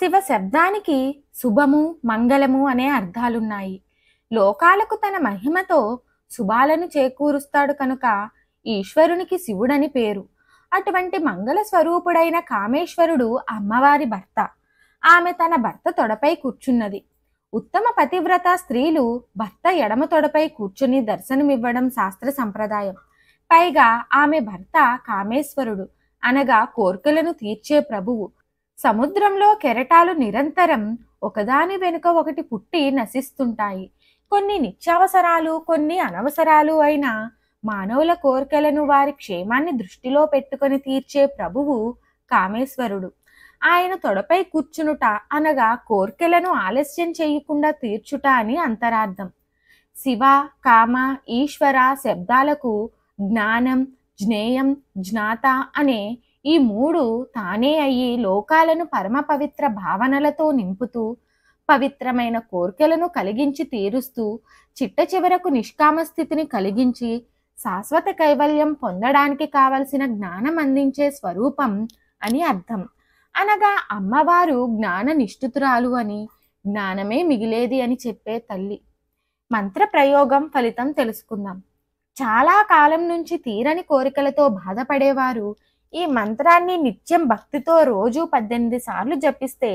శివ శబ్దానికి శుభము మంగళము అనే అర్థాలున్నాయి లోకాలకు తన మహిమతో శుభాలను చేకూరుస్తాడు కనుక ఈశ్వరునికి శివుడని పేరు అటువంటి మంగళ స్వరూపుడైన కామేశ్వరుడు అమ్మవారి భర్త ఆమె తన భర్త తొడపై కూర్చున్నది ఉత్తమ పతివ్రత స్త్రీలు భర్త ఎడమ తొడపై కూర్చుని దర్శనమివ్వడం శాస్త్ర సంప్రదాయం పైగా ఆమె భర్త కామేశ్వరుడు అనగా కోర్కెలను తీర్చే ప్రభువు సముద్రంలో కెరటాలు నిరంతరం ఒకదాని వెనుక ఒకటి పుట్టి నశిస్తుంటాయి కొన్ని నిత్యావసరాలు కొన్ని అనవసరాలు అయిన మానవుల కోరికలను వారి క్షేమాన్ని దృష్టిలో పెట్టుకొని తీర్చే ప్రభువు కామేశ్వరుడు ఆయన తొడపై కూర్చునుట అనగా కోరికలను ఆలస్యం చేయకుండా తీర్చుట అని అంతరార్థం శివ కామ ఈశ్వర శబ్దాలకు జ్ఞానం జ్ఞేయం జ్ఞాత అనే ఈ మూడు తానే అయ్యి లోకాలను పరమ పవిత్ర భావనలతో నింపుతూ పవిత్రమైన కోర్కెలను కలిగించి తీరుస్తూ చిట్ట చివరకు నిష్కామ స్థితిని కలిగించి శాశ్వత కైవల్యం పొందడానికి కావలసిన జ్ఞానం అందించే స్వరూపం అని అర్థం అనగా అమ్మవారు జ్ఞాన నిష్ఠుతురాలు అని జ్ఞానమే మిగిలేది అని చెప్పే తల్లి మంత్ర ప్రయోగం ఫలితం తెలుసుకుందాం చాలా కాలం నుంచి తీరని కోరికలతో బాధపడేవారు ఈ మంత్రాన్ని నిత్యం భక్తితో రోజు పద్దెనిమిది సార్లు జపిస్తే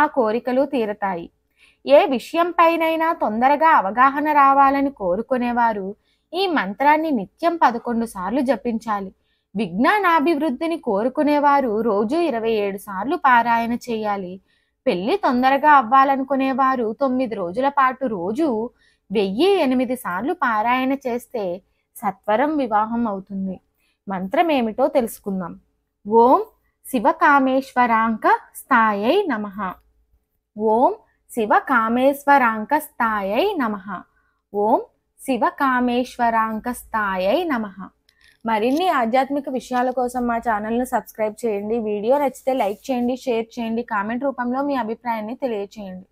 ఆ కోరికలు తీరతాయి ఏ విషయంపైనైనా తొందరగా అవగాహన రావాలని కోరుకునేవారు ఈ మంత్రాన్ని నిత్యం పదకొండు సార్లు జపించాలి విజ్ఞానాభివృద్ధిని కోరుకునేవారు రోజు ఇరవై ఏడు సార్లు పారాయణ చేయాలి పెళ్లి తొందరగా అవ్వాలనుకునేవారు తొమ్మిది రోజుల పాటు రోజు వెయ్యి ఎనిమిది సార్లు పారాయణ చేస్తే సత్వరం వివాహం అవుతుంది మంత్రం ఏమిటో తెలుసుకుందాం ఓం శివకామేశ్వరాంక స్థాయై నమ ఓం శివకామేశ్వరాంక స్థాయై నమ ఓం శివకామేశ్వరాంక స్థాయై నమ మరిన్ని ఆధ్యాత్మిక విషయాల కోసం మా ఛానల్ను సబ్స్క్రైబ్ చేయండి వీడియో నచ్చితే లైక్ చేయండి షేర్ చేయండి కామెంట్ రూపంలో మీ అభిప్రాయాన్ని తెలియచేయండి